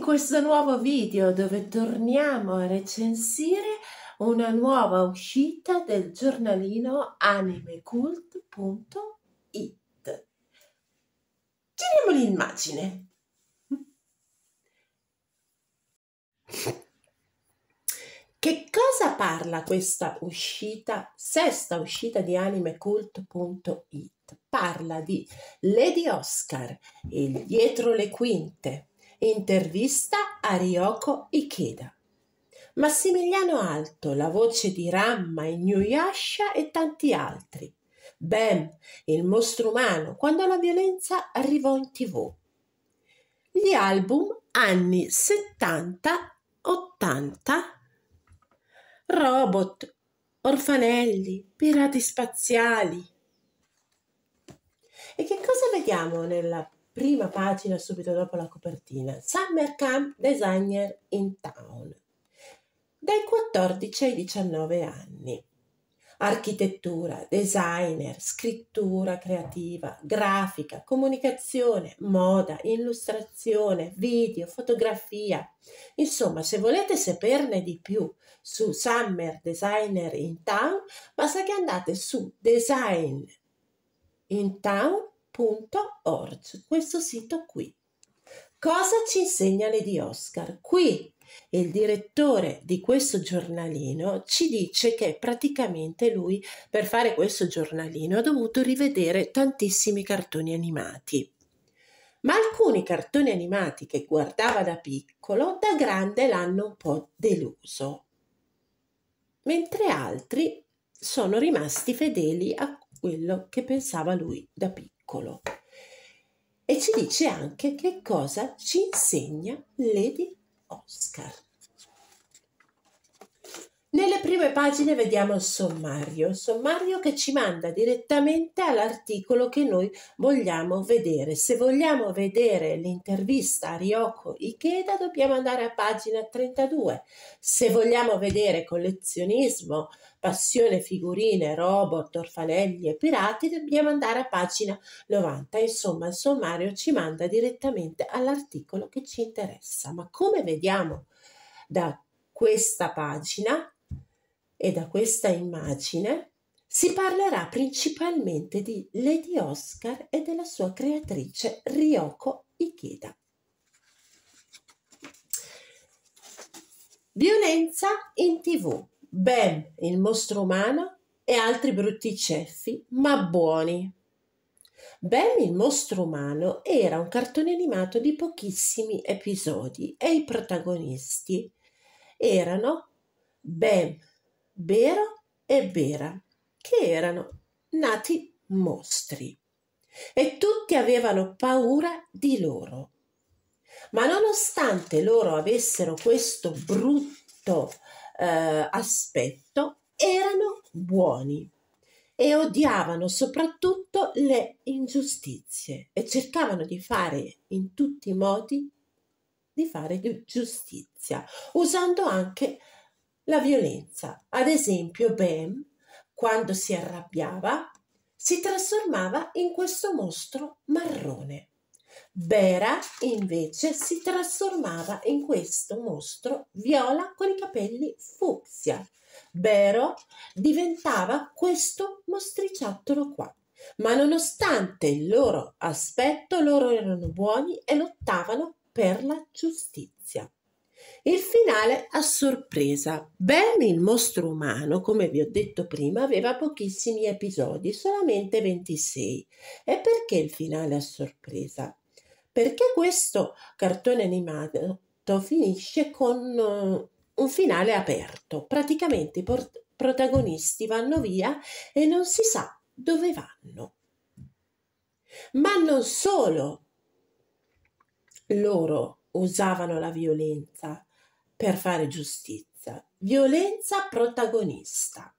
in questo nuovo video dove torniamo a recensire una nuova uscita del giornalino animecult.it. Giriamo l'immagine. Che cosa parla questa uscita, sesta uscita di animecult.it? Parla di Lady Oscar, il dietro le quinte, Intervista a Ryoko Ikeda. Massimiliano Alto, la voce di Ramma in Yasha e tanti altri. Bam, il mostro umano, quando la violenza arrivò in tv. Gli album anni 70, 80, robot, orfanelli, pirati spaziali. E che cosa vediamo nella prima pagina subito dopo la copertina. Summer Camp Designer in Town. Dai 14 ai 19 anni. Architettura, designer, scrittura creativa, grafica, comunicazione, moda, illustrazione, video, fotografia. Insomma, se volete saperne di più su Summer Designer in Town, basta che andate su Design in Town www.oscar.org, questo sito qui. Cosa ci insegna Lady Oscar? Qui il direttore di questo giornalino ci dice che praticamente lui per fare questo giornalino ha dovuto rivedere tantissimi cartoni animati. Ma alcuni cartoni animati che guardava da piccolo, da grande l'hanno un po' deluso, mentre altri sono rimasti fedeli a quello che pensava lui da piccolo piccolo. E ci dice anche che cosa ci insegna Lady Oscar. Nelle prime pagine vediamo il sommario, il sommario che ci manda direttamente all'articolo che noi vogliamo vedere. Se vogliamo vedere l'intervista a Ryoko Ikeda dobbiamo andare a pagina 32. Se vogliamo vedere collezionismo, passione, figurine, robot, orfanelli e pirati dobbiamo andare a pagina 90. Insomma, il sommario ci manda direttamente all'articolo che ci interessa. Ma come vediamo da questa pagina e da questa immagine si parlerà principalmente di Lady Oscar e della sua creatrice Ryoko Ikeda. Violenza in tv. Bam, il mostro umano e altri brutti ceffi, ma buoni. Bam, il mostro umano era un cartone animato di pochissimi episodi e i protagonisti erano Bam, Bero e Bera, che erano nati mostri e tutti avevano paura di loro. Ma nonostante loro avessero questo brutto eh, aspetto, erano buoni e odiavano soprattutto le ingiustizie e cercavano di fare in tutti i modi di fare giustizia, usando anche la violenza. Ad esempio, Bam, quando si arrabbiava, si trasformava in questo mostro marrone. Bera invece si trasformava in questo mostro viola con i capelli fucsia. Bero diventava questo mostriciattolo qua. Ma nonostante il loro aspetto, loro erano buoni e lottavano per la giustizia. Il finale a sorpresa. Ben il mostro umano, come vi ho detto prima, aveva pochissimi episodi, solamente 26. E perché il finale a sorpresa? Perché questo cartone animato finisce con uh, un finale aperto. Praticamente i port- protagonisti vanno via e non si sa dove vanno. Ma non solo loro usavano la violenza, per fare giustizia. Violenza protagonista.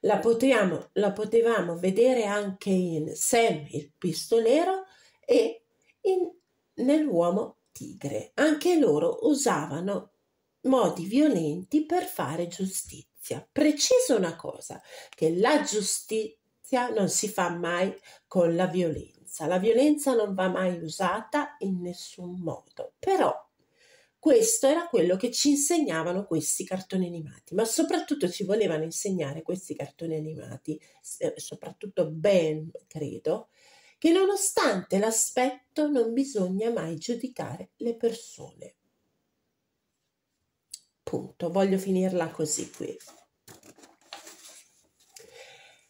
La, potevamo, la potevamo vedere anche in Sam il pistolero e in, nell'uomo tigre. Anche loro usavano modi violenti per fare giustizia. Preciso una cosa, che la giustizia non si fa mai con la violenza. La violenza non va mai usata in nessun modo, però questo era quello che ci insegnavano questi cartoni animati, ma soprattutto ci volevano insegnare questi cartoni animati, eh, soprattutto Ben, credo, che nonostante l'aspetto non bisogna mai giudicare le persone. Punto, voglio finirla così qui.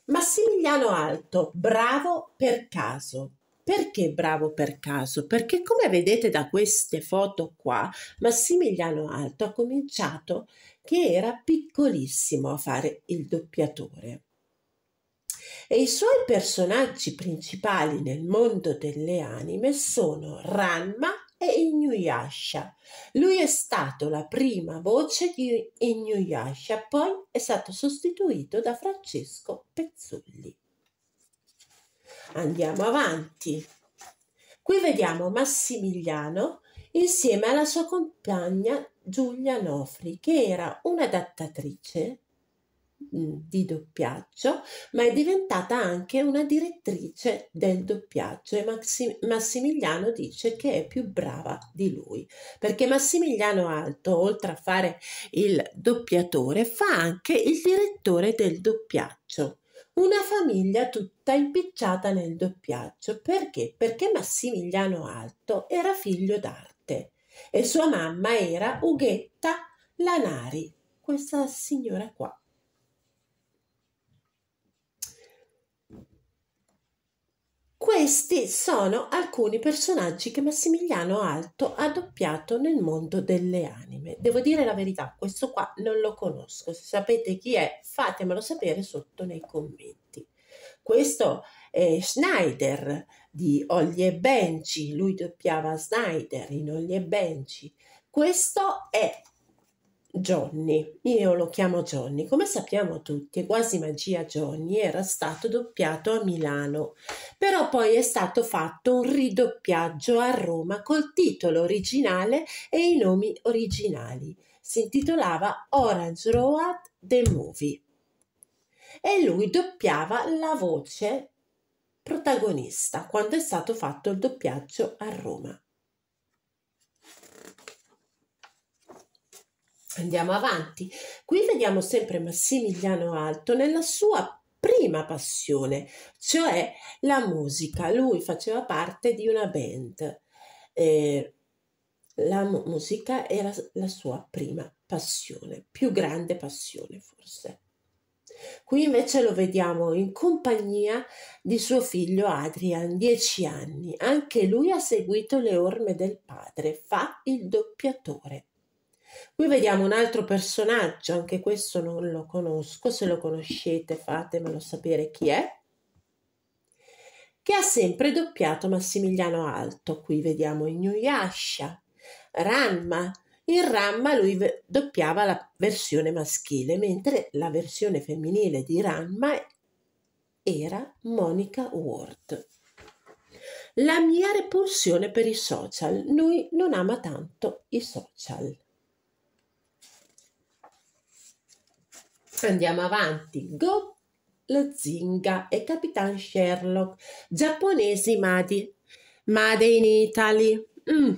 Massimiliano Alto, bravo per caso. Perché bravo per caso? Perché come vedete da queste foto qua, Massimiliano Alto ha cominciato che era piccolissimo a fare il doppiatore. E i suoi personaggi principali nel mondo delle anime sono Ranma e Inuyasha. Lui è stato la prima voce di Inuyasha, poi è stato sostituito da Francesco Pezzulli. Andiamo avanti. Qui vediamo Massimiliano insieme alla sua compagna Giulia Nofri, che era un'adattatrice mm, di doppiaggio, ma è diventata anche una direttrice del doppiaggio e Massi Massimiliano dice che è più brava di lui, perché Massimiliano Alto, oltre a fare il doppiatore, fa anche il direttore del doppiaggio una famiglia tutta impicciata nel doppiaggio. Perché? Perché Massimiliano Alto era figlio d'arte e sua mamma era Ughetta Lanari, questa signora qua. Questi sono alcuni personaggi che Massimiliano Alto ha doppiato nel mondo delle anime. Devo dire la verità, questo qua non lo conosco. Se sapete chi è, fatemelo sapere sotto nei commenti. Questo è Schneider di Ollie e Benji, lui doppiava Schneider in Ollie e Benji. Questo è Johnny, io lo chiamo Johnny, come sappiamo tutti, quasi magia Johnny era stato doppiato a Milano, però poi è stato fatto un ridoppiaggio a Roma col titolo originale e i nomi originali. Si intitolava Orange Road The Movie e lui doppiava la voce protagonista quando è stato fatto il doppiaggio a Roma. Andiamo avanti. Qui vediamo sempre Massimiliano Alto nella sua prima passione, cioè la musica. Lui faceva parte di una band. Eh, la musica era la sua prima passione, più grande passione forse. Qui invece lo vediamo in compagnia di suo figlio Adrian, 10 anni. Anche lui ha seguito le orme del padre, fa il doppiatore. Qui vediamo un altro personaggio, anche questo non lo conosco, se lo conoscete fatemelo sapere chi è, che ha sempre doppiato Massimiliano Alto. Qui vediamo Inuyasha, Ranma. In Ranma lui doppiava la versione maschile, mentre la versione femminile di Ranma era Monica Ward. La mia repulsione per i social. Lui non ama tanto i social. Andiamo avanti. Go, lo Zinga e Capitan Sherlock, giapponesi made, made in Italy. Mm.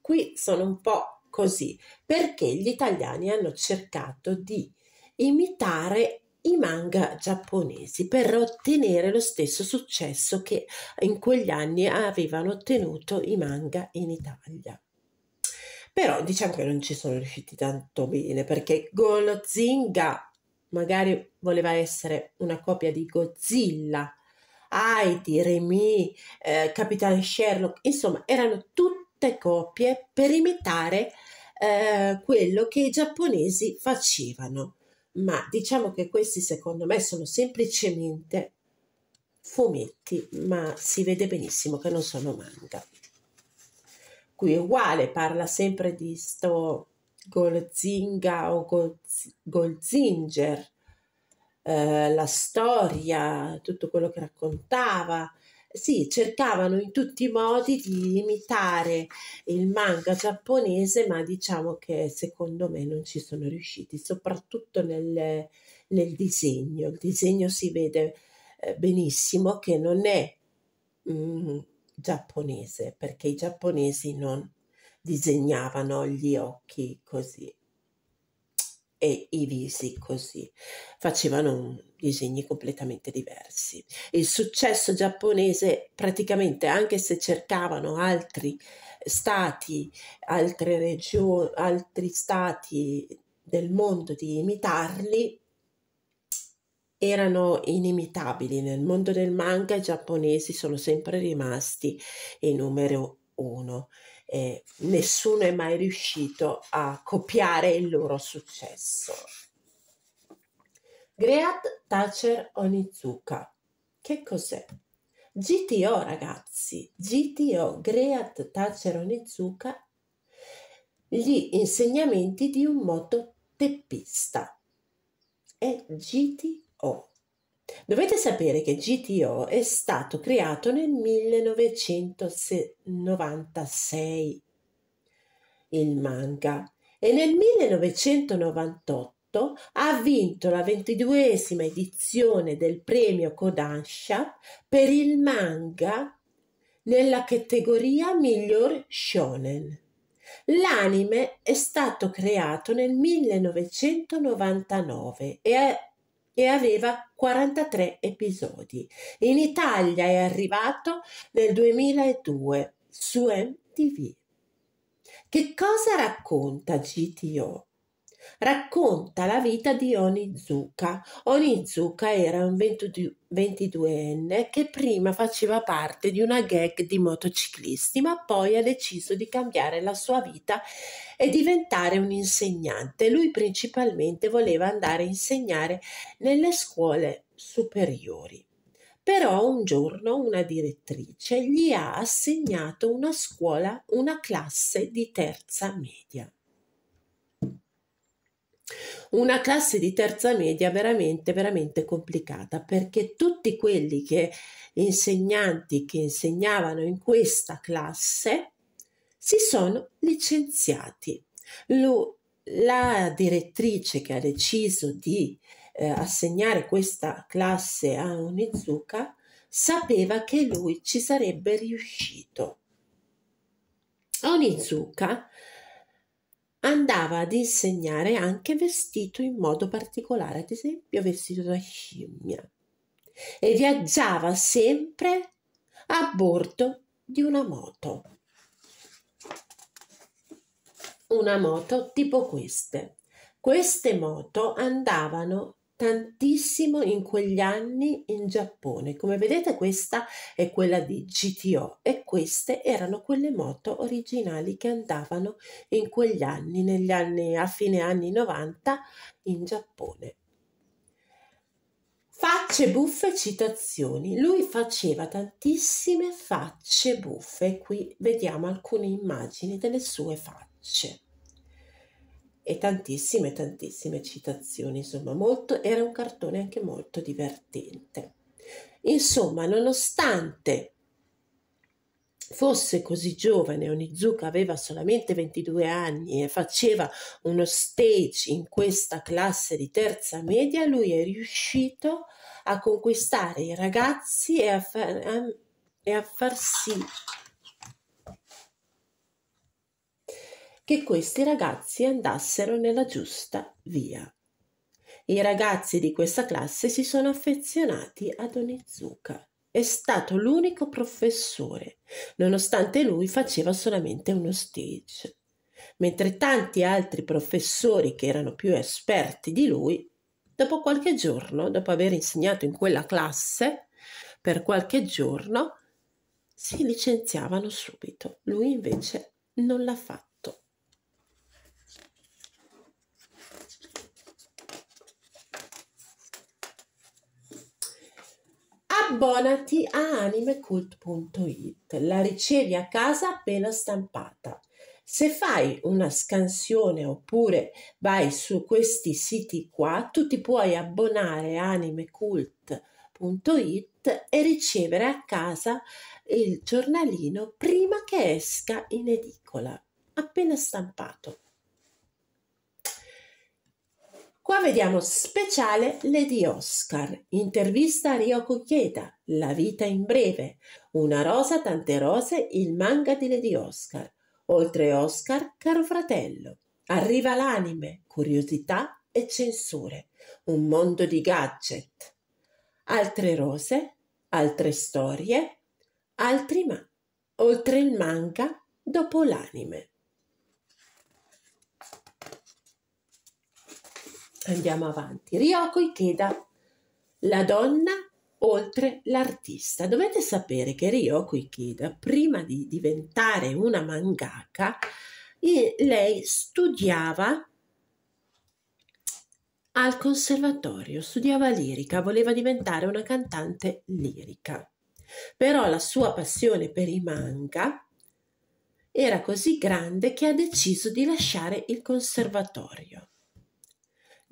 Qui sono un po' così, perché gli italiani hanno cercato di imitare i manga giapponesi per ottenere lo stesso successo che in quegli anni avevano ottenuto i manga in Italia. Però diciamo che non ci sono riusciti tanto bene perché Golozinga magari voleva essere una copia di Godzilla, Heidi, Remy, eh, Capitale Sherlock, insomma erano tutte copie per imitare eh, quello che i giapponesi facevano. Ma diciamo che questi secondo me sono semplicemente fumetti, ma si vede benissimo che non sono manga. Qui è uguale, parla sempre di sto Golzinga o Golzinger, eh, la storia, tutto quello che raccontava. Sì, cercavano in tutti i modi di imitare il manga giapponese, ma diciamo che secondo me non ci sono riusciti, soprattutto nel, nel disegno. Il disegno si vede eh, benissimo che non è mh, mm, giapponese, perché i giapponesi non disegnavano gli occhi così e i visi così. Facevano disegni completamente diversi. Il successo giapponese praticamente, anche se cercavano altri stati, altre regioni, altri stati del mondo di imitarli, erano inimitabili. Nel mondo del manga i giapponesi sono sempre rimasti il numero uno. Eh, nessuno è mai riuscito a copiare il loro successo. Great Thatcher Onizuka. Che cos'è? GTO ragazzi, GTO, Great Thatcher Onizuka, gli insegnamenti di un mototeppista. È GTO. Dovete sapere che GTO è stato creato nel 1996 il manga e nel 1998 ha vinto la ventiduesima edizione del premio Kodansha per il manga nella categoria miglior shonen. L'anime è stato creato nel 1999 e è e aveva 43 episodi. In Italia è arrivato nel 2002 su MTV. Che cosa racconta GTO? Racconta la vita di Onizuka. Onizuka era un 22enne che prima faceva parte di una gag di motociclisti, ma poi ha deciso di cambiare la sua vita e diventare un insegnante. Lui principalmente voleva andare a insegnare nelle scuole superiori. Però un giorno una direttrice gli ha assegnato una scuola, una classe di terza media una classe di terza media veramente, veramente complicata perché tutti quelli che insegnanti che insegnavano in questa classe si sono licenziati. Lo, la direttrice che ha deciso di eh, assegnare questa classe a Onizuka sapeva che lui ci sarebbe riuscito. Onizuka andava ad insegnare anche vestito in modo particolare, ad esempio vestito da scimmia, e viaggiava sempre a bordo di una moto. Una moto tipo queste. Queste moto andavano tantissimo in quegli anni in Giappone. Come vedete questa è quella di GTO e queste erano quelle moto originali che andavano in quegli anni, negli anni a fine anni 90 in Giappone. Facce buffe citazioni. Lui faceva tantissime facce buffe. Qui vediamo alcune immagini delle sue facce e tantissime tantissime citazioni, insomma molto, era un cartone anche molto divertente. Insomma, nonostante fosse così giovane, Onizuka aveva solamente 22 anni e faceva uno stage in questa classe di terza media, lui è riuscito a conquistare i ragazzi e a far, a, e a far sì che questi ragazzi andassero nella giusta via. I ragazzi di questa classe si sono affezionati ad Onizuka. È stato l'unico professore, nonostante lui faceva solamente uno stage. Mentre tanti altri professori che erano più esperti di lui, dopo qualche giorno, dopo aver insegnato in quella classe, per qualche giorno, si licenziavano subito. Lui invece non l'ha fatto. abbonati a animecult.it, la ricevi a casa appena stampata. Se fai una scansione oppure vai su questi siti qua, tu ti puoi abbonare a animecult.it e ricevere a casa il giornalino prima che esca in edicola, appena stampato. Qua vediamo speciale Lady Oscar, intervista a Ryoko Chieda, La vita in breve, Una rosa, tante rose, il manga di Lady Oscar, oltre Oscar, caro fratello, arriva l'anime, curiosità e censure, un mondo di gadget, altre rose, altre storie, altri ma, oltre il manga, dopo l'anime. Andiamo avanti. Ryoko Ikeda, la donna oltre l'artista. Dovete sapere che Ryoko Ikeda, prima di diventare una mangaka, lei studiava al conservatorio, studiava lirica, voleva diventare una cantante lirica. Però la sua passione per i manga era così grande che ha deciso di lasciare il conservatorio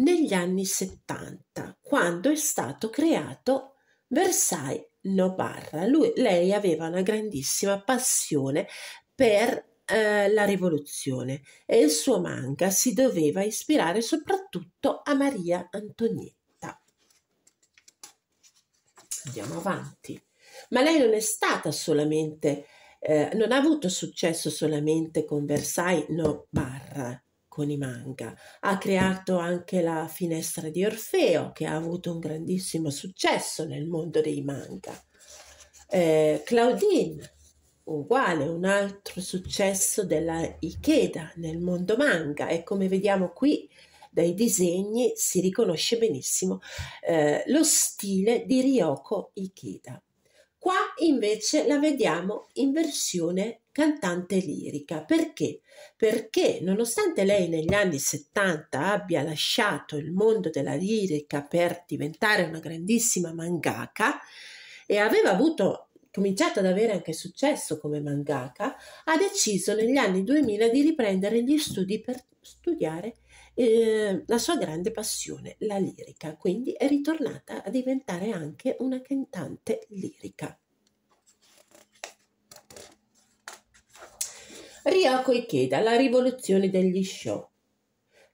negli anni 70, quando è stato creato Versailles No Barra. Lui, lei aveva una grandissima passione per eh, la rivoluzione e il suo manga si doveva ispirare soprattutto a Maria Antonietta. Andiamo avanti. Ma lei non è stata solamente, eh, non ha avuto successo solamente con Versailles No Barra con i manga. Ha creato anche la Finestra di Orfeo, che ha avuto un grandissimo successo nel mondo dei manga. Eh, Claudine, uguale, un altro successo della Ikeda nel mondo manga e come vediamo qui dai disegni si riconosce benissimo eh, lo stile di Ryoko Ikeda. Qua invece la vediamo in versione cantante lirica. Perché? Perché nonostante lei negli anni 70 abbia lasciato il mondo della lirica per diventare una grandissima mangaka e aveva avuto cominciato ad avere anche successo come mangaka, ha deciso negli anni 2000 di riprendere gli studi per studiare eh, la sua grande passione, la lirica, quindi è ritornata a diventare anche una cantante lirica. Ryoko Ikeda, la rivoluzione degli show.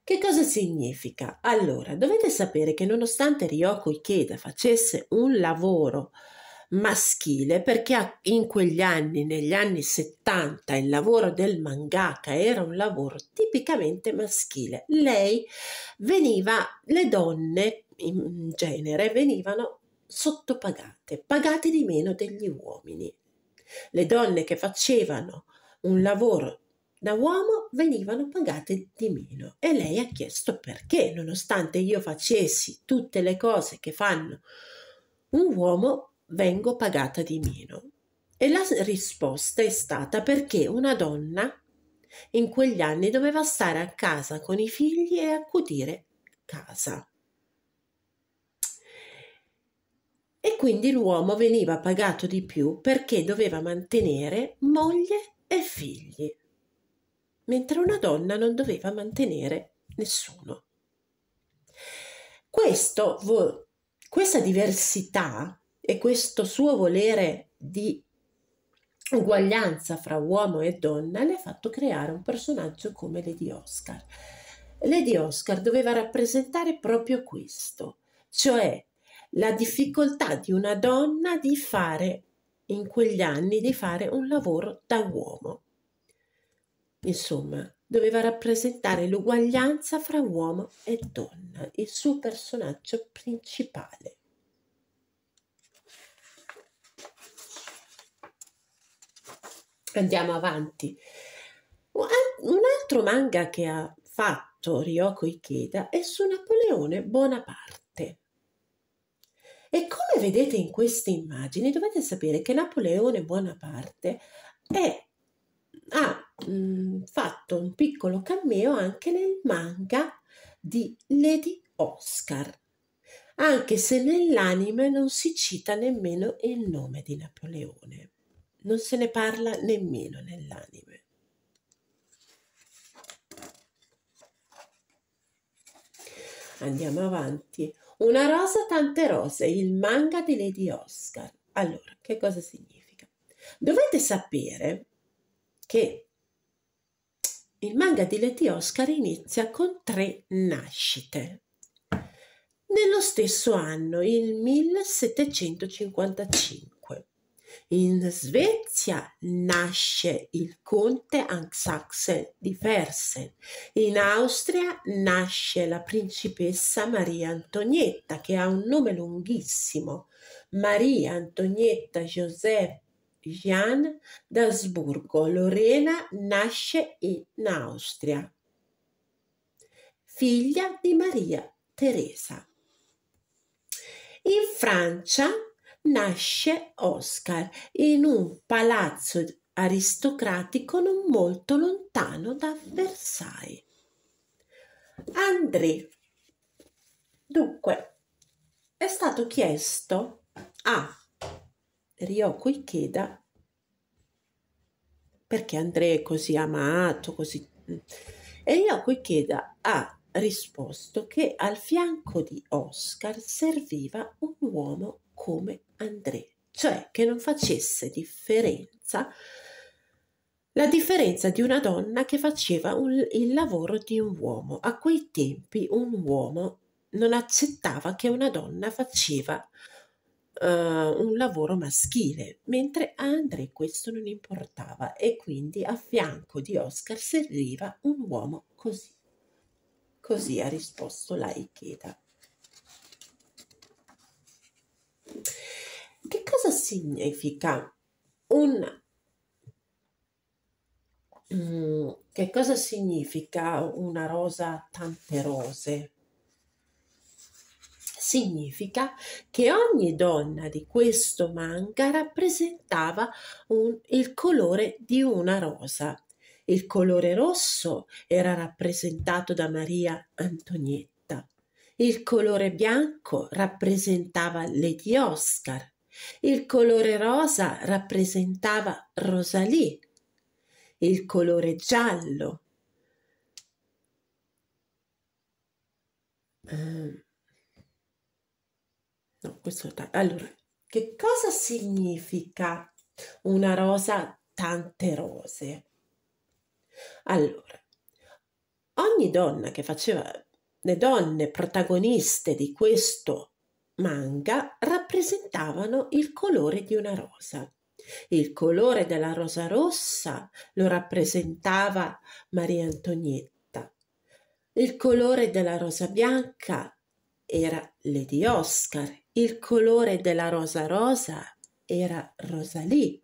Che cosa significa? Allora, dovete sapere che nonostante Ryoko Ikeda facesse un lavoro maschile, perché in quegli anni, negli anni 70, il lavoro del mangaka era un lavoro tipicamente maschile, lei veniva, le donne in genere venivano sottopagate, pagate di meno degli uomini. Le donne che facevano un lavoro da uomo venivano pagate di meno e lei ha chiesto perché, nonostante io facessi tutte le cose che fanno un uomo, vengo pagata di meno. E la risposta è stata perché una donna in quegli anni doveva stare a casa con i figli e accudire casa. E quindi l'uomo veniva pagato di più perché doveva mantenere moglie e figli, mentre una donna non doveva mantenere nessuno. Questo, vo- questa diversità e questo suo volere di uguaglianza fra uomo e donna le ha fatto creare un personaggio come Lady Oscar. Lady Oscar doveva rappresentare proprio questo, cioè la difficoltà di una donna di fare in quegli anni di fare un lavoro da uomo. Insomma, doveva rappresentare l'uguaglianza fra uomo e donna, il suo personaggio principale. Andiamo avanti. Un altro manga che ha fatto Ryoko Ikeda è su Napoleone Bonaparte. E come vedete in queste immagini, dovete sapere che Napoleone Bonaparte è, ha mh, mm, fatto un piccolo cameo anche nel manga di Lady Oscar, anche se nell'anime non si cita nemmeno il nome di Napoleone, non se ne parla nemmeno nell'anime. Andiamo avanti. Una rosa, tante rose, il manga di Lady Oscar. Allora, che cosa significa? Dovete sapere che il manga di Lady Oscar inizia con tre nascite. Nello stesso anno, il 1755 in Svezia nasce il conte Anxaxel di Fersen, in Austria nasce la principessa Maria Antonietta che ha un nome lunghissimo, Maria Antonietta Giuseppe Jean d'Asburgo. Lorena nasce in Austria, figlia di Maria Teresa. In Francia nasce Oscar in un palazzo aristocratico non molto lontano da Versailles. André. Dunque, è stato chiesto a Ryoko Ikeda perché André è così amato, così... E Ryoko Ikeda ha risposto che al fianco di Oscar serviva un uomo come André, cioè che non facesse differenza la differenza di una donna che faceva un, il lavoro di un uomo. A quei tempi un uomo non accettava che una donna faceva uh, un lavoro maschile, mentre a André questo non importava e quindi a fianco di Oscar serviva un uomo così. Così ha risposto la Ikeda. Che cosa significa un mm, che cosa significa una rosa tante rose? Significa che ogni donna di questo manga rappresentava un, il colore di una rosa. Il colore rosso era rappresentato da Maria Antonietta, il colore bianco rappresentava Lady Oscar, il colore rosa rappresentava Rosalie, il colore giallo. Eh, no, questo allora, che cosa significa una rosa tante rose? Allora, ogni donna che faceva le donne protagoniste di questo manga rappresentavano il colore di una rosa. Il colore della rosa rossa lo rappresentava Maria Antonietta. Il colore della rosa bianca era Lady Oscar. Il colore della rosa rosa era Rosalie.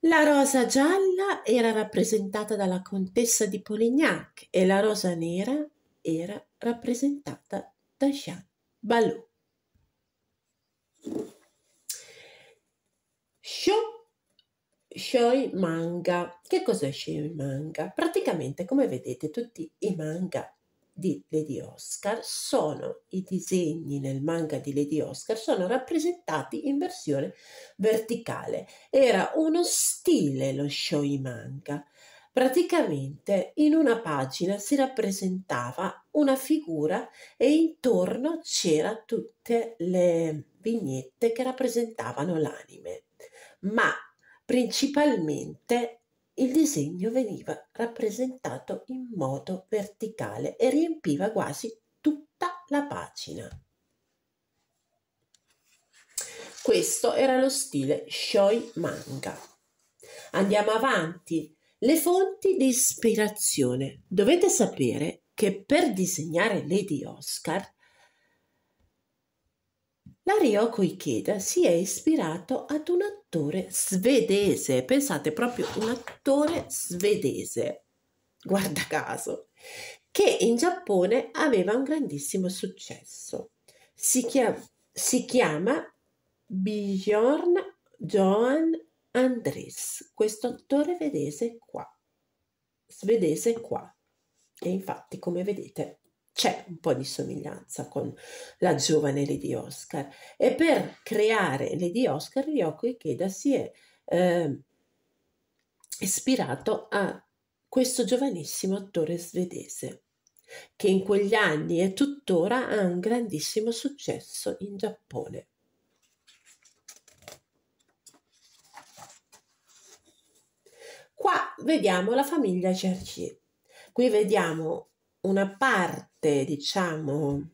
La rosa gialla era rappresentata dalla contessa di Polignac e la rosa nera era rappresentata da Jeanne. Baloo. Sho Shoi Manga. Che cos'è Shoi Manga? Praticamente, come vedete, tutti i manga di Lady Oscar sono i disegni nel manga di Lady Oscar sono rappresentati in versione verticale. Era uno stile lo show manga Praticamente in una pagina si rappresentava una figura e intorno c'era tutte le vignette che rappresentavano l'anime, ma principalmente il disegno veniva rappresentato in modo verticale e riempiva quasi tutta la pagina. Questo era lo stile Shoi Manga. Andiamo avanti le fonti di ispirazione. Dovete sapere che per disegnare Lady Oscar, la Ryoko Ikeda si è ispirato ad un attore svedese. Pensate proprio un attore svedese, guarda caso, che in Giappone aveva un grandissimo successo. Si, chiama, si chiama Bjorn Johan Andrés, questo attore vedese qua, svedese qua. E infatti, come vedete, c'è un po' di somiglianza con la giovane Lady Oscar. E per creare Lady Oscar, Ryoko Ikeda si è eh, ispirato a questo giovanissimo attore svedese che in quegli anni e tuttora ha un grandissimo successo in Giappone. Qua vediamo la famiglia Gergier. Qui vediamo una parte, diciamo,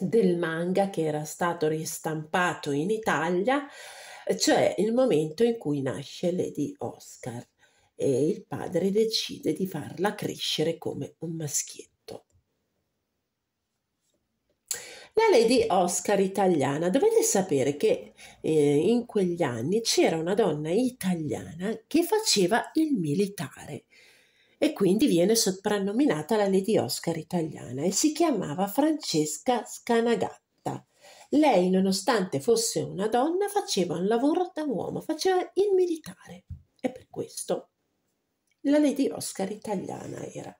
del manga che era stato ristampato in Italia, cioè il momento in cui nasce Lady Oscar e il padre decide di farla crescere come un maschietto. la Lady Oscar italiana. Dovete sapere che eh, in quegli anni c'era una donna italiana che faceva il militare e quindi viene soprannominata la Lady Oscar italiana e si chiamava Francesca Scanagatta. Lei, nonostante fosse una donna, faceva un lavoro da uomo, faceva il militare e per questo la Lady Oscar italiana era.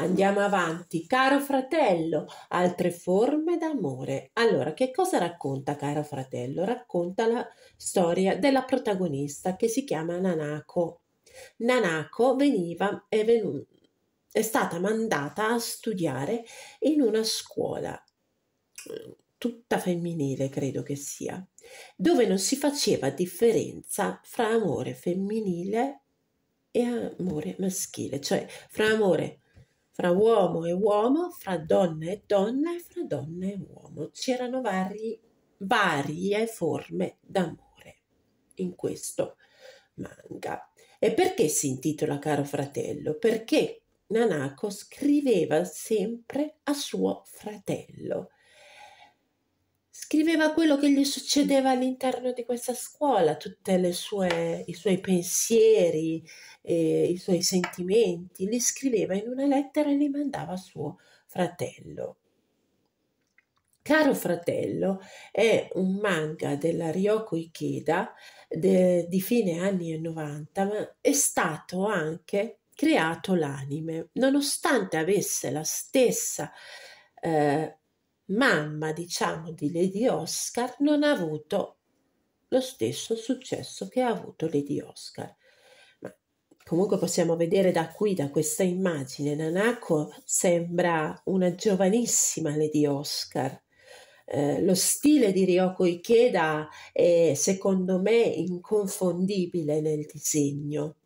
Andiamo avanti, caro fratello, altre forme d'amore. Allora, che cosa racconta caro fratello? Racconta la storia della protagonista che si chiama Nanako. Nanako veniva, è, venu- è stata mandata a studiare in una scuola tutta femminile, credo che sia, dove non si faceva differenza fra amore femminile e amore maschile, cioè fra amore fra uomo e uomo, fra donna e donna e fra donna e uomo. C'erano vari, varie forme d'amore in questo manga. E perché si intitola Caro fratello? Perché Nanako scriveva sempre a suo fratello scriveva quello che gli succedeva all'interno di questa scuola, tutti i suoi pensieri, eh, i suoi sentimenti, li scriveva in una lettera e li mandava a suo fratello. Caro fratello è un manga della Ryoko Ikeda de, di fine anni 90, ma è stato anche creato l'anime, nonostante avesse la stessa eh, mamma, diciamo, di Lady Oscar non ha avuto lo stesso successo che ha avuto Lady Oscar. Ma comunque possiamo vedere da qui, da questa immagine, Nanako sembra una giovanissima Lady Oscar. Eh, lo stile di Ryoko Ikeda è secondo me inconfondibile nel disegno.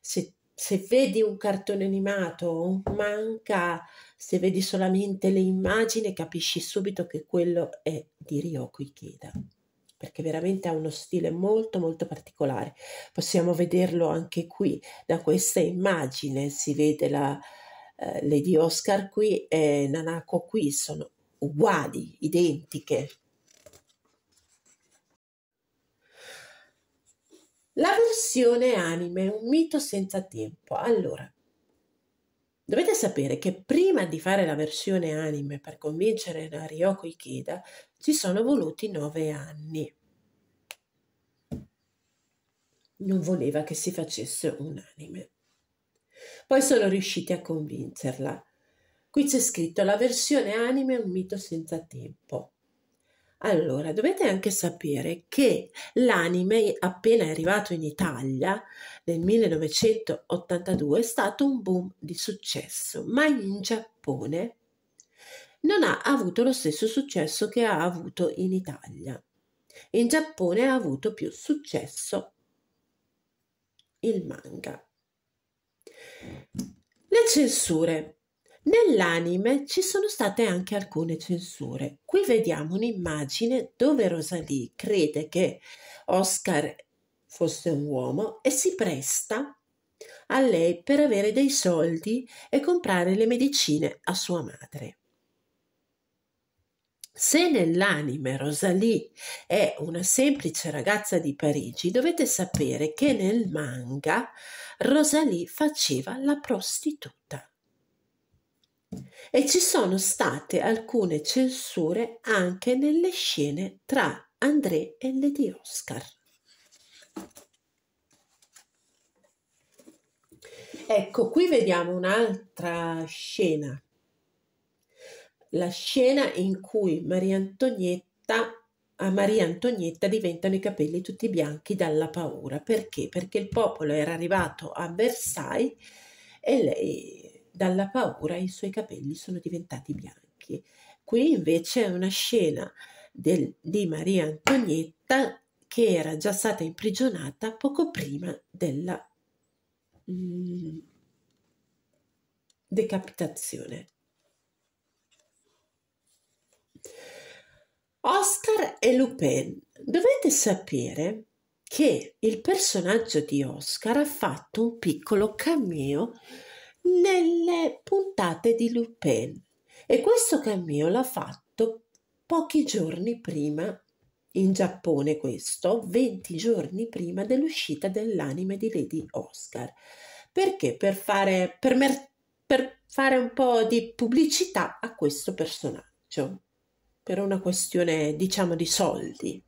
Se, se vedi un cartone animato o un manga se vedi solamente le immagini capisci subito che quello è di Ryoko Ikeda, perché veramente ha uno stile molto molto particolare. Possiamo vederlo anche qui, da questa immagine si vede la eh, Lady Oscar qui e Nanako qui, sono uguali, identiche. La versione anime, un mito senza tempo. Allora, Dovete sapere che prima di fare la versione anime per convincere la Ryoko Ikeda ci sono voluti nove anni. Non voleva che si facesse un anime. Poi sono riusciti a convincerla. Qui c'è scritto la versione anime è un mito senza tempo. Allora, dovete anche sapere che l'anime, appena arrivato in Italia nel 1982, è stato un boom di successo, ma in Giappone non ha avuto lo stesso successo che ha avuto in Italia. In Giappone ha avuto più successo il manga. Le censure Nell'anime ci sono state anche alcune censure. Qui vediamo un'immagine dove Rosalie crede che Oscar fosse un uomo e si presta a lei per avere dei soldi e comprare le medicine a sua madre. Se nell'anime Rosalie è una semplice ragazza di Parigi, dovete sapere che nel manga Rosalie faceva la prostituta. E ci sono state alcune censure anche nelle scene tra André e Lady Oscar. Ecco, qui vediamo un'altra scena. La scena in cui Maria Antonietta a Maria Antonietta diventano i capelli tutti bianchi dalla paura. Perché? Perché il popolo era arrivato a Versailles e lei dalla paura i suoi capelli sono diventati bianchi. Qui invece è una scena del, di Maria Antonietta che era già stata imprigionata poco prima della mh, mm, decapitazione. Oscar e Lupin. Dovete sapere che il personaggio di Oscar ha fatto un piccolo cameo nelle puntate di Lupin e questo cameo l'ha fatto pochi giorni prima, in Giappone questo, 20 giorni prima dell'uscita dell'anime di Lady Oscar. Perché? Per fare, per, mer- per fare un po' di pubblicità a questo personaggio, per una questione diciamo di soldi.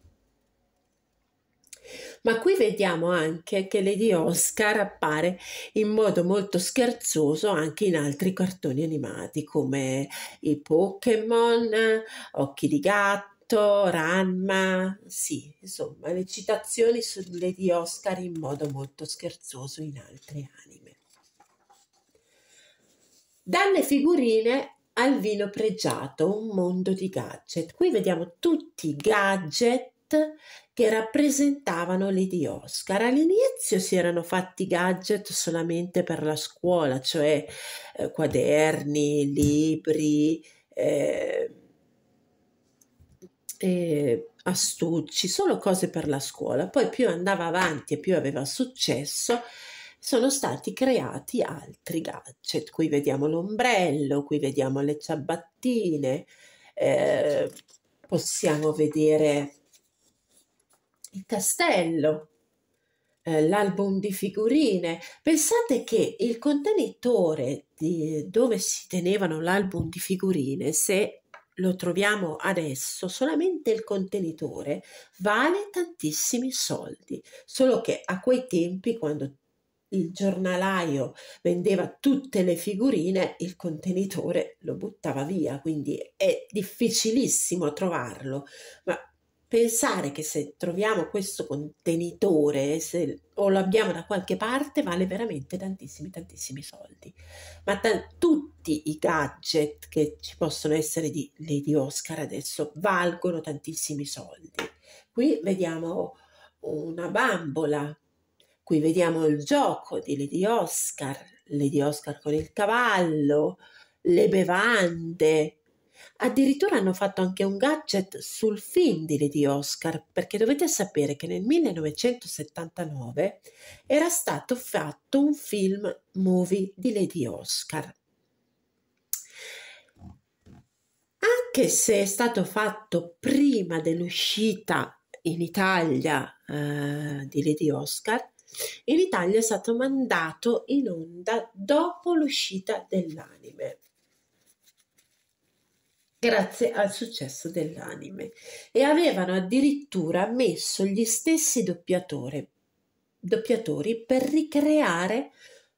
Ma qui vediamo anche che Lady Oscar appare in modo molto scherzoso anche in altri cartoni animati come i Pokémon, Occhi di Gatto. Ranma, sì, insomma, le citazioni su Lady Oscar in modo molto scherzoso in altri anime. Dalle figurine al vino pregiato, un mondo di gadget. Qui vediamo tutti i gadget che rappresentavano le Oscar. All'inizio si erano fatti gadget solamente per la scuola, cioè eh, quaderni, libri, eh, eh, astucci, solo cose per la scuola. Poi più andava avanti e più aveva successo, sono stati creati altri gadget. Qui vediamo l'ombrello, qui vediamo le ciabattine, eh, possiamo vedere il castello, eh, l'album di figurine. Pensate che il contenitore di, dove si tenevano l'album di figurine, se lo troviamo adesso, solamente il contenitore vale tantissimi soldi, solo che a quei tempi quando il giornalaio vendeva tutte le figurine, il contenitore lo buttava via, quindi è difficilissimo trovarlo, ma pensare che se troviamo questo contenitore se, o lo abbiamo da qualche parte vale veramente tantissimi tantissimi soldi ma t- tutti i gadget che ci possono essere di, Lady Oscar adesso valgono tantissimi soldi qui vediamo una bambola qui vediamo il gioco di Lady Oscar Lady Oscar con il cavallo le bevande Addirittura hanno fatto anche un gadget sul film di Lady Oscar, perché dovete sapere che nel 1979 era stato fatto un film movie di Lady Oscar. Anche se è stato fatto prima dell'uscita in Italia eh, di Lady Oscar, in Italia è stato mandato in onda dopo l'uscita dell'anime grazie al successo dell'anime e avevano addirittura messo gli stessi doppiatori per ricreare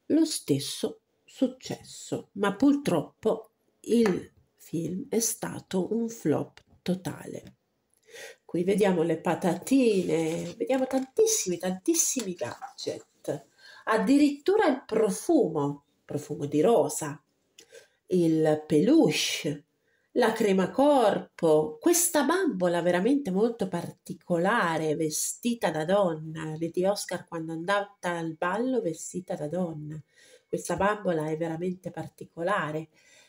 lo stesso successo, ma purtroppo il film è stato un flop totale. Qui vediamo le patatine, vediamo tantissimi, tantissimi gadget, addirittura il profumo, profumo di rosa, il peluche, la crema corpo, questa bambola veramente molto particolare, vestita da donna, Lady Oscar quando è andata al ballo vestita da donna, questa bambola è veramente particolare.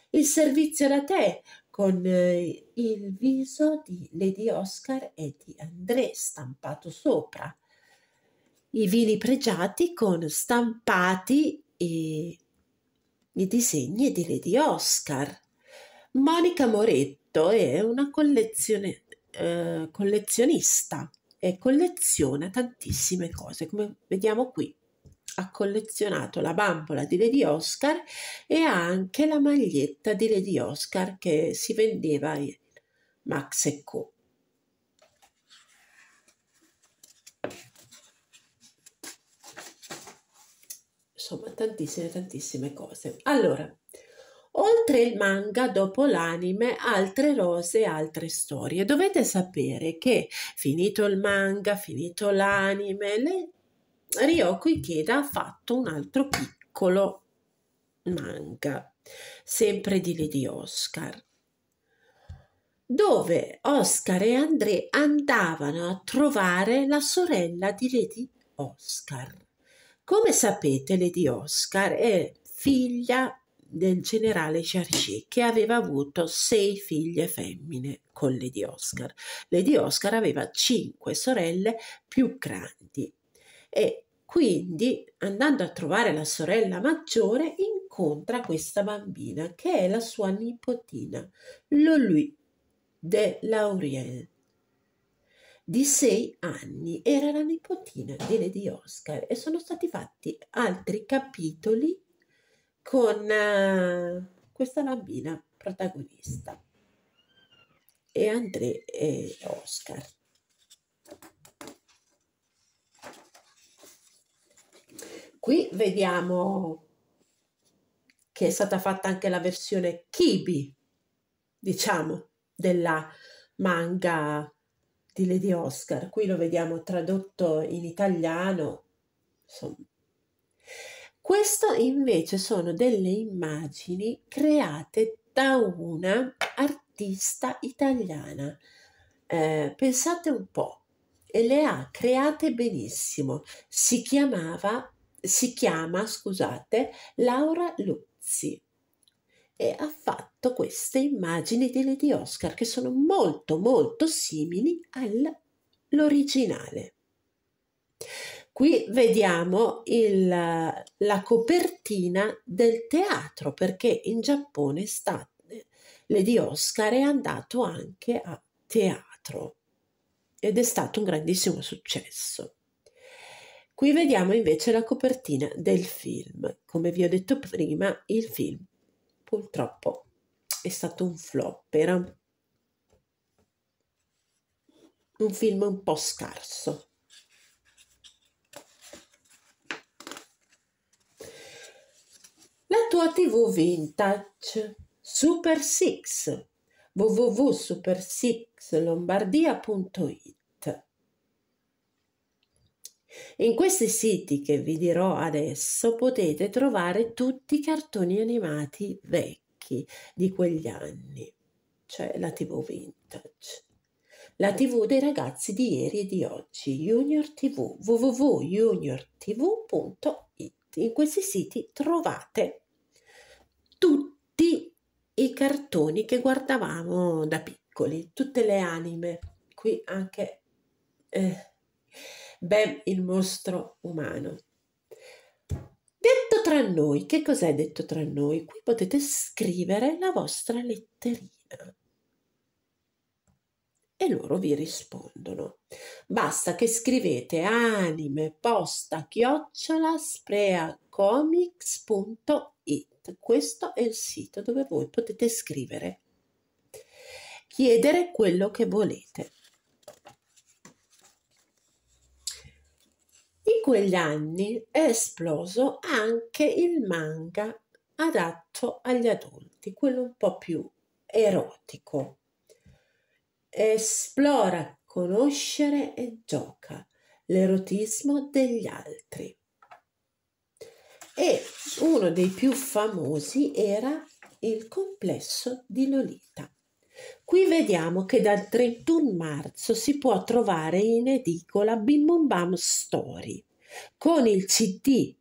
Il servizio da te con eh, il viso di Lady Oscar e di André stampato sopra. I vini pregiati con stampati e i disegni di Lady Oscar Monica Moretto è una collezione, eh, collezionista e colleziona tantissime cose, come vediamo qui. Ha collezionato la bambola di Lady Oscar e anche la maglietta di Lady Oscar che si vendeva in Max Co. insomma tantissime tantissime cose allora Oltre il manga, dopo l'anime, altre rose e altre storie. Dovete sapere che finito il manga, finito l'anime, le... Ryoko Ikeda ha fatto un altro piccolo manga, sempre di Lady Oscar dove Oscar e André andavano a trovare la sorella di Lady Oscar. Come sapete, Lady Oscar è figlia del generale Chartier, che aveva avuto sei figlie femmine con Lady Oscar. Lady Oscar aveva cinque sorelle più grandi e quindi, andando a trovare la sorella maggiore, incontra questa bambina che è la sua nipotina, Lolui de Lauriel di sei anni era la nipotina di Lady Oscar e sono stati fatti altri capitoli con eh, questa bambina protagonista e André e Oscar. Qui vediamo che è stata fatta anche la versione Kibi, diciamo, della manga di Lady Oscar. Qui lo vediamo tradotto in italiano, insomma, queste invece sono delle immagini create da una artista italiana. Eh, pensate un po', e le ha create benissimo. Si chiamava, si chiama, scusate, Laura Luzzi e ha fatto queste immagini di Lady Oscar che sono molto molto simili all'originale. Qui vediamo il, la copertina del teatro perché in Giappone sta, Lady Oscar è andato anche a teatro ed è stato un grandissimo successo. Qui vediamo invece la copertina del film. Come vi ho detto prima, il film purtroppo è stato un flop, era un film un po' scarso. tua TV vintage Super Six www.supersixlombardia.it In questi siti che vi dirò adesso potete trovare tutti i cartoni animati vecchi di quegli anni, cioè la TV vintage. La TV dei ragazzi di ieri e di oggi, Junior TV, www.juniortv.it. In questi siti trovate tutti i cartoni che guardavamo da piccoli, tutte le anime, qui anche eh, ben il mostro umano. Detto tra noi, che cos'è detto tra noi? Qui potete scrivere la vostra letterina e loro vi rispondono. Basta che scrivete anime posta chiocciola spreacomics.org www.chiedere.it. Questo è il sito dove voi potete scrivere. Chiedere quello che volete. In quegli anni è esploso anche il manga adatto agli adulti, quello un po' più erotico. Esplora, conoscere e gioca l'erotismo degli altri e uno dei più famosi era il complesso di Lolita. Qui vediamo che dal 31 marzo si può trovare in edicola Bim Bum Bam Story con il CD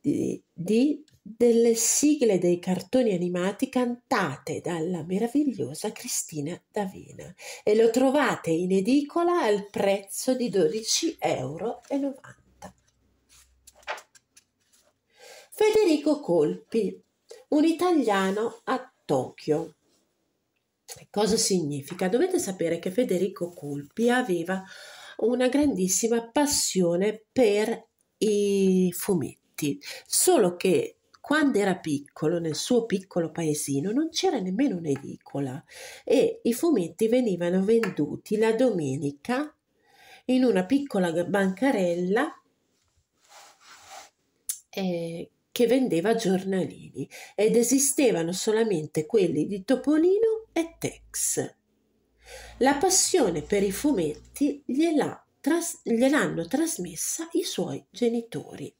di, di delle sigle dei cartoni animati cantate dalla meravigliosa Cristina Davina e lo trovate in edicola al prezzo di 12,90 euro. Federico Colpi, un italiano a Tokyo. Cosa significa? Dovete sapere che Federico Colpi aveva una grandissima passione per i fumetti, solo che quando era piccolo, nel suo piccolo paesino, non c'era nemmeno un'edicola e i fumetti venivano venduti la domenica in una piccola bancarella eh, che vendeva giornalini ed esistevano solamente quelli di Topolino e Tex. La passione per i fumetti gliel'ha tras- gliel'hanno trasmessa i suoi genitori.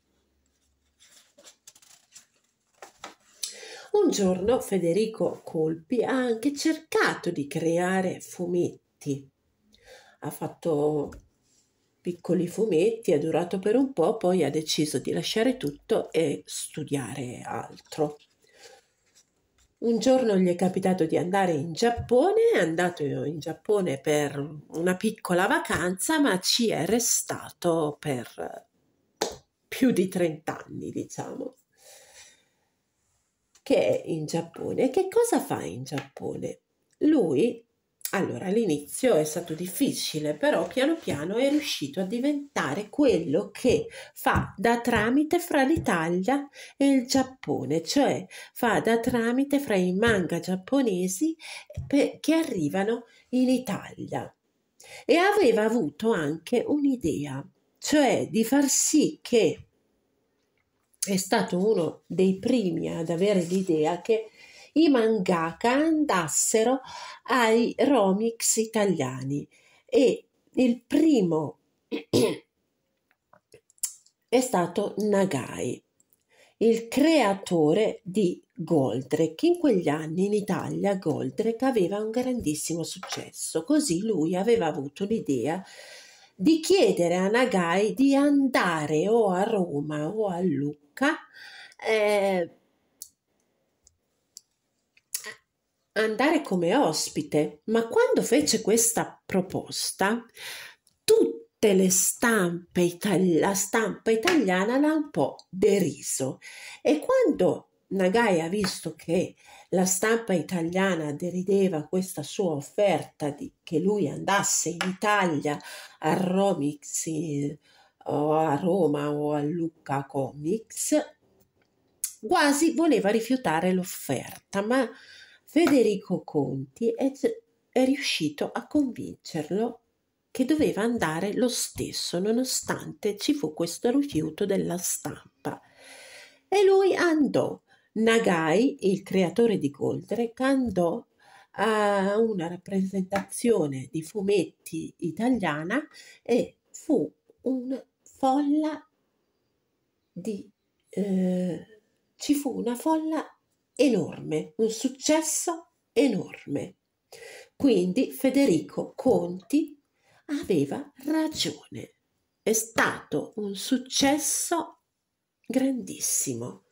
Un giorno Federico Colpi ha anche cercato di creare fumetti. Ha fatto piccoli fumetti, è durato per un po', poi ha deciso di lasciare tutto e studiare altro. Un giorno gli è capitato di andare in Giappone, è andato in Giappone per una piccola vacanza, ma ci è restato per più di 30 anni, diciamo. Che è in Giappone. Che cosa fa in Giappone? Lui allora, all'inizio è stato difficile, però piano piano è riuscito a diventare quello che fa da tramite fra l'Italia e il Giappone, cioè fa da tramite fra i manga giapponesi che arrivano in Italia. E aveva avuto anche un'idea, cioè di far sì che è stato uno dei primi ad avere l'idea che i mangaka andassero ai romix italiani e il primo è stato Nagai, il creatore di Goldrek. In quegli anni in Italia Goldrek aveva un grandissimo successo, così lui aveva avuto l'idea di chiedere a Nagai di andare o a Roma o a Lucca eh, andare come ospite, ma quando fece questa proposta, tutte le stampe, itali- la stampa italiana l'ha un po' deriso. E quando Nagai ha visto che la stampa italiana derideva questa sua offerta di che lui andasse in Italia a Romix eh, o a Roma o a Lucca Comics, quasi voleva rifiutare l'offerta, ma Federico Conti è, è riuscito a convincerlo che doveva andare lo stesso nonostante ci fu questo rifiuto della stampa. E lui andò. Nagai, il creatore di Goldrake, andò a una rappresentazione di fumetti italiana e fu una folla di... Eh, ci fu una folla enorme, un successo enorme. Quindi Federico Conti aveva ragione. È stato un successo grandissimo.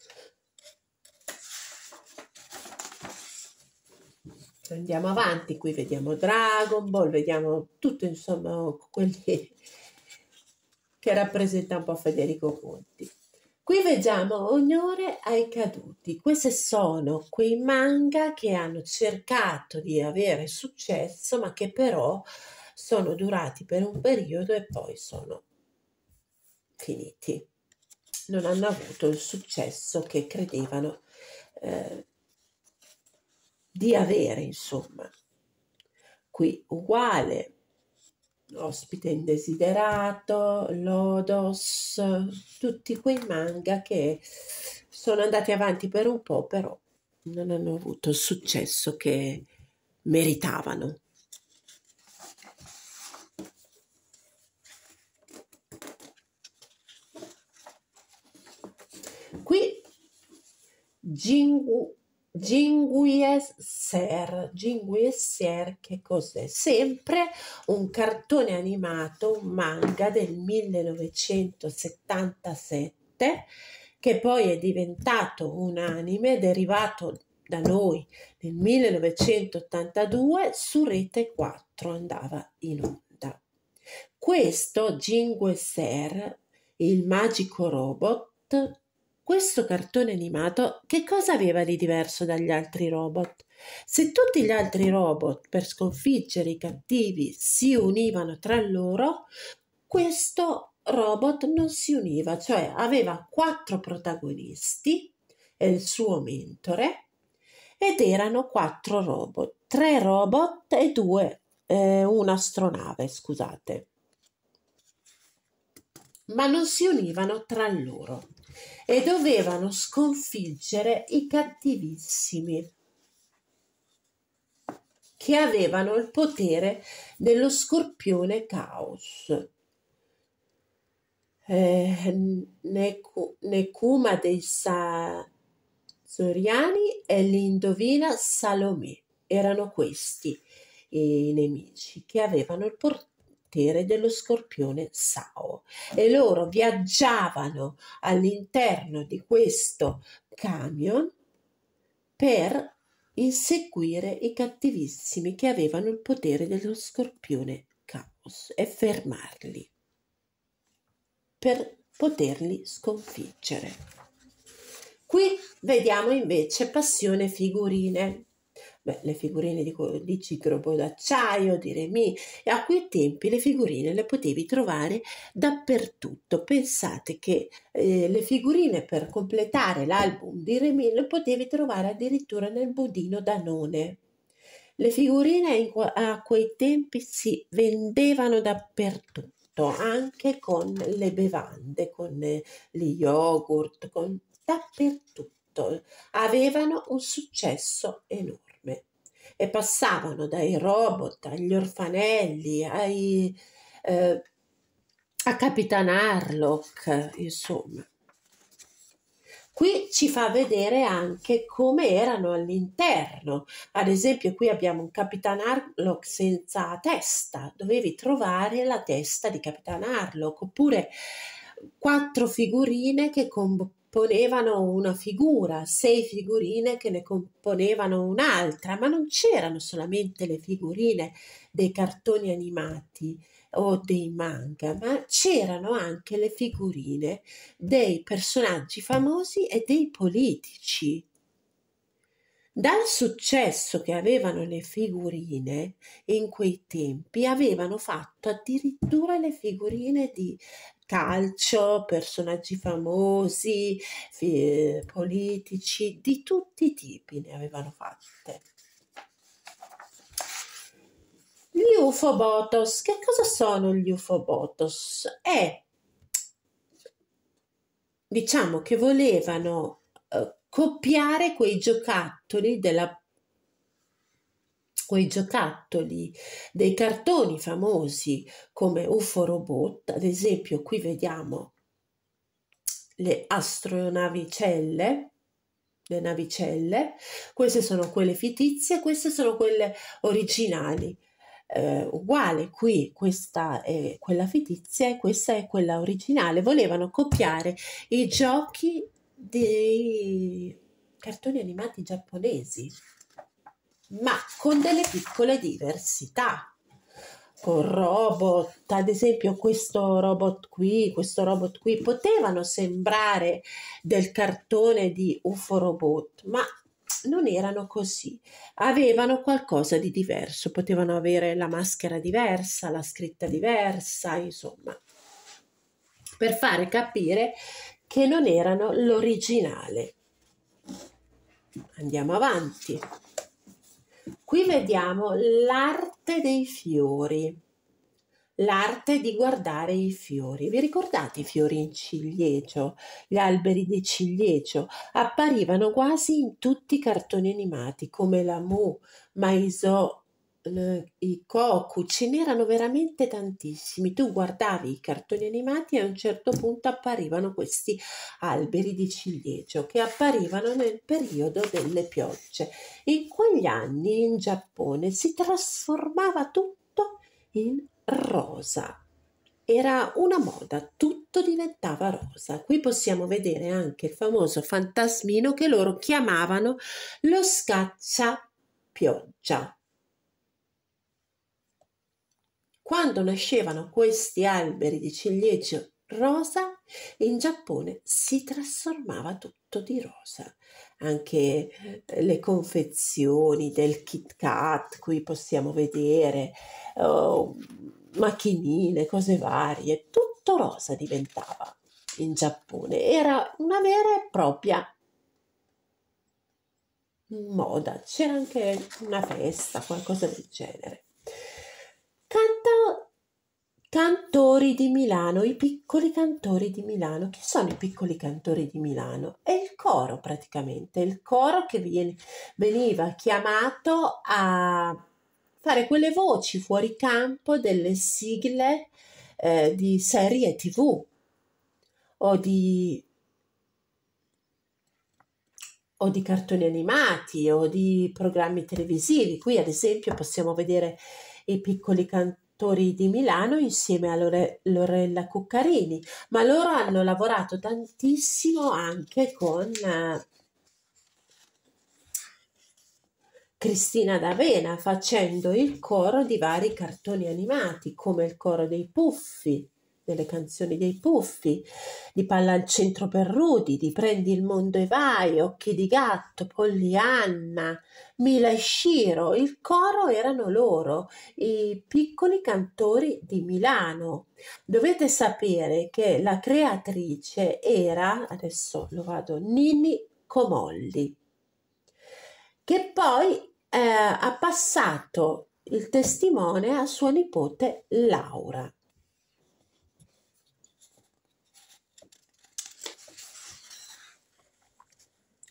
Andiamo avanti, qui vediamo Dragon Ball, vediamo tutto insomma quelli che rappresenta un po' Federico Conti. Qui vediamo onore ai caduti. Questi sono quei manga che hanno cercato di avere successo, ma che però sono durati per un periodo e poi sono finiti. Non hanno avuto il successo che credevano eh, di avere, insomma. Qui uguale Ospite indesiderato, Lodos, tutti quei manga che sono andati avanti per un po', però non hanno avuto il successo che meritavano. Qui Jingu Ginguies Ser. Ginguies Ser che cos'è? Sempre un cartone animato, un manga del 1977 che poi è diventato un anime derivato da noi nel 1982 su Rete 4 andava in onda. Questo Gingues Ser, il magico robot questo cartone animato che cosa aveva di diverso dagli altri robot? Se tutti gli altri robot per sconfiggere i cattivi si univano tra loro, questo robot non si univa, cioè aveva quattro protagonisti e il suo mentore ed erano quattro robot, tre robot e due, eh, un'astronave, scusate. Ma non si univano tra loro e dovevano sconfiggere i cattivissimi che avevano il potere dello scorpione caos. Eh, Nekuma dei Sazoriani e l'indovina Salomè erano questi i nemici che avevano il potere quartiere dello scorpione Sao e loro viaggiavano all'interno di questo camion per inseguire i cattivissimi che avevano il potere dello scorpione Caos e fermarli per poterli sconfiggere. Qui vediamo invece passione figurine. Beh, le figurine di, di ciclopo d'acciaio, di Remy, e a quei tempi le figurine le potevi trovare dappertutto. Pensate che eh, le figurine per completare l'album di Remy le potevi trovare addirittura nel budino Danone. Le figurine in, a quei tempi si vendevano dappertutto anche con le bevande, con eh, gli yogurt, con dappertutto. Avevano un successo enorme e passavano dai robot agli orfanelli ai, eh, a Capitan Harlock, insomma. Qui ci fa vedere anche come erano all'interno. Ad esempio, qui abbiamo un Capitan Harlock senza testa, dovevi trovare la testa di Capitan Harlock, oppure quattro figurine che con componevano una figura, sei figurine che ne componevano un'altra, ma non c'erano solamente le figurine dei cartoni animati o dei manga, ma c'erano anche le figurine dei personaggi famosi e dei politici. Dal successo che avevano le figurine in quei tempi, avevano fatto addirittura le figurine di calcio, personaggi famosi, fi- politici, di tutti i tipi ne avevano fatte. Gli UFO Botos, che cosa sono gli UFO Botos? È, diciamo che volevano eh, copiare quei giocattoli della quei giocattoli dei cartoni famosi come UFO Robot, ad esempio qui vediamo le astronavicelle, le navicelle, queste sono quelle fittizie, queste sono quelle originali. Eh, uguale qui questa è quella fittizia e questa è quella originale volevano copiare i giochi dei cartoni animati giapponesi ma con delle piccole diversità. Con robot, ad esempio questo robot qui, questo robot qui, potevano sembrare del cartone di UFO Robot, ma non erano così, avevano qualcosa di diverso, potevano avere la maschera diversa, la scritta diversa, insomma, per fare capire che non erano l'originale. Andiamo avanti. Qui vediamo l'arte dei fiori, l'arte di guardare i fiori. Vi ricordate i fiori in ciliegio, gli alberi di ciliegio? Apparivano quasi in tutti i cartoni animati come la Mu, Maisò, i Koku, ce n'erano veramente tantissimi. Tu guardavi i cartoni animati e a un certo punto apparivano questi alberi di ciliegio che apparivano nel periodo delle piogge. In quegli anni in Giappone si trasformava tutto in rosa. Era una moda, tutto diventava rosa. Qui possiamo vedere anche il famoso fantasmino che loro chiamavano lo scaccia pioggia quando nascevano questi alberi di ciliegio rosa, in Giappone si trasformava tutto di rosa. Anche eh, le confezioni del Kit Kat, qui possiamo vedere oh, macchinine, cose varie, tutto rosa diventava in Giappone. Era una vera e propria moda, c'era anche una festa, qualcosa del genere. Cantano Cantori di Milano, i piccoli cantori di Milano. Chi sono i piccoli cantori di Milano? È il coro praticamente, il coro che viene, veniva chiamato a fare quelle voci fuori campo delle sigle eh, di serie tv o di, o di cartoni animati o di programmi televisivi. Qui ad esempio possiamo vedere i piccoli cantori di Milano insieme a Lore- Lorella Cuccarini, ma loro hanno lavorato tantissimo anche con eh, Cristina D'Avena facendo il coro di vari cartoni animati come il coro dei Puffi, delle canzoni dei Puffi, di Palla al centro per Rudi, di Prendi il mondo e vai, Occhi di gatto, Pollianna, Mila e Shiro, il coro erano loro, i piccoli cantori di Milano. Dovete sapere che la creatrice era, adesso lo vado, Nini Comolli, che poi eh, ha passato il testimone a sua nipote Laura.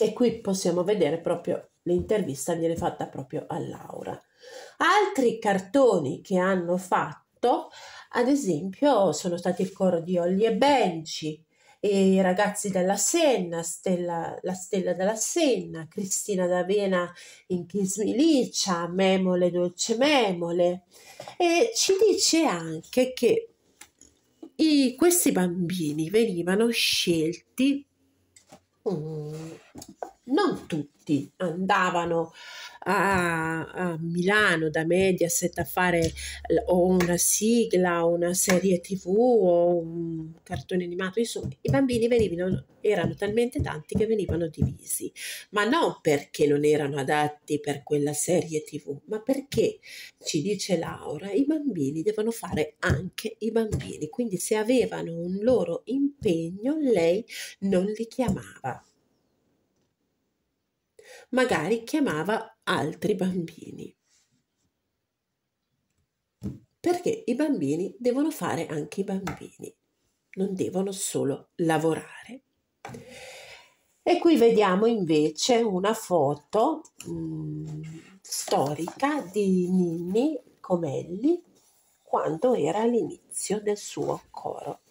E qui possiamo vedere proprio l'intervista viene fatta proprio a Laura. Altri cartoni che hanno fatto, ad esempio, sono stati il coro di Olli e Benci, e i ragazzi della Senna, Stella, la Stella della Senna, Cristina d'Avena in Chismilicia, Memole Dolce Memole. E ci dice anche che i, questi bambini venivano scelti um, non tutti andavano a, a, Milano da Mediaset a fare o una sigla, o una serie tv o un cartone animato, insomma i bambini venivano, erano talmente tanti che venivano divisi, ma non perché non erano adatti per quella serie tv, ma perché, ci dice Laura, i bambini devono fare anche i bambini, quindi se avevano un loro impegno lei non li chiamava magari chiamava altri bambini. Perché i bambini devono fare anche i bambini, non devono solo lavorare. E qui vediamo invece una foto mh, mm, storica di Ninni Comelli quando era all'inizio del suo coro.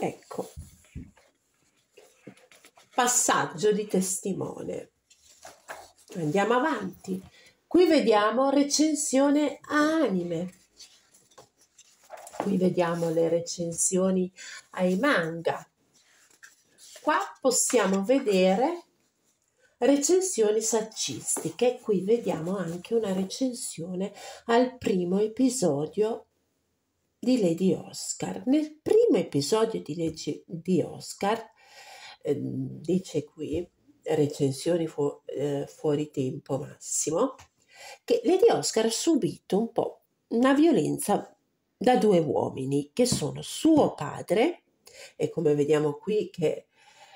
Ecco, passaggio di testimone. Andiamo avanti. Qui vediamo recensione a anime. Qui vediamo le recensioni ai manga. Qua possiamo vedere recensioni saggistiche. Qui vediamo anche una recensione al primo episodio di Lady Oscar. Nel primo episodio di, Lady Oscar Ehm, dice qui, recensioni fu eh, fuori tempo massimo, che Lady Oscar ha subito un po' una violenza da due uomini che sono suo padre, e come vediamo qui che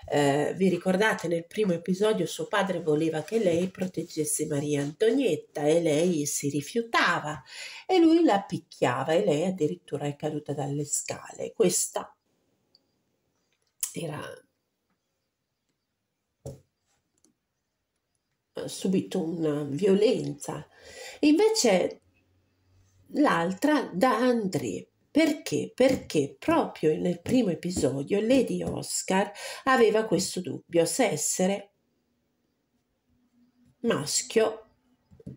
eh, vi ricordate nel primo episodio suo padre voleva che lei proteggesse Maria Antonietta e lei si rifiutava e lui la picchiava e lei addirittura è caduta dalle scale. Questa era Eh, subito una violenza. Invece l'altra da André. Perché? Perché proprio nel primo episodio Lady Oscar aveva questo dubbio se essere maschio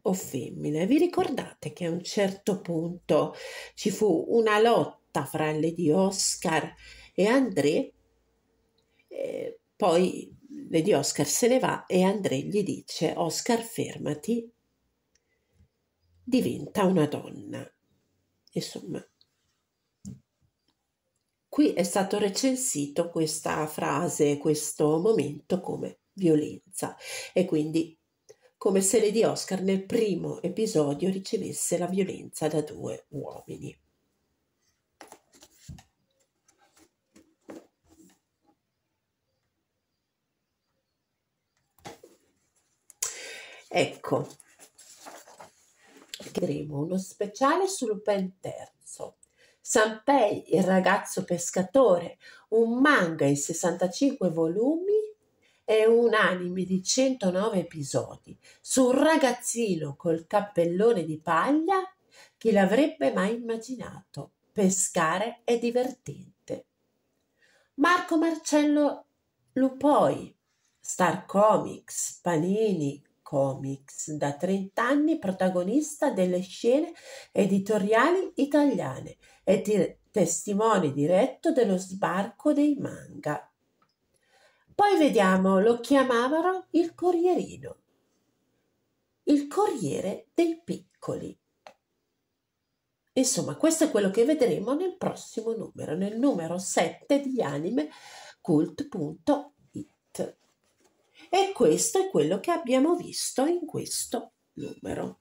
o femmina. Vi ricordate che a un certo punto ci fu una lotta fra Lady Oscar e André? E poi Lady Oscar se ne va e André gli dice Oscar fermati, diventa una donna. Insomma, qui è stato recensito questa frase, questo momento come violenza e quindi come se Lady Oscar nel primo episodio ricevesse la violenza da due uomini. ecco vedremo uno speciale su Lupin III Sanpei il ragazzo pescatore un manga in 65 volumi e un anime di 109 episodi su un ragazzino col cappellone di paglia chi l'avrebbe mai immaginato pescare è divertente Marco Marcello Lupoi Star Comics, Panini, Comics, da 30 anni protagonista delle scene editoriali italiane e di- testimone diretto dello sbarco dei manga. Poi vediamo, lo chiamavano il Corrierino, il Corriere dei Piccoli. Insomma, questo è quello che vedremo nel prossimo numero, nel numero 7 di anime cult.it. E questo è quello che abbiamo visto in questo numero.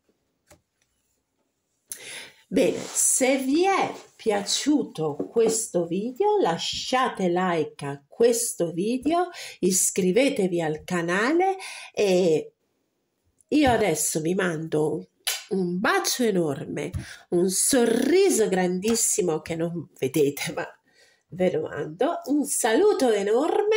Bene, se vi è piaciuto questo video lasciate like a questo video, iscrivetevi al canale e io adesso vi mando un bacio enorme, un sorriso grandissimo che non vedete ma ve lo mando, un saluto enorme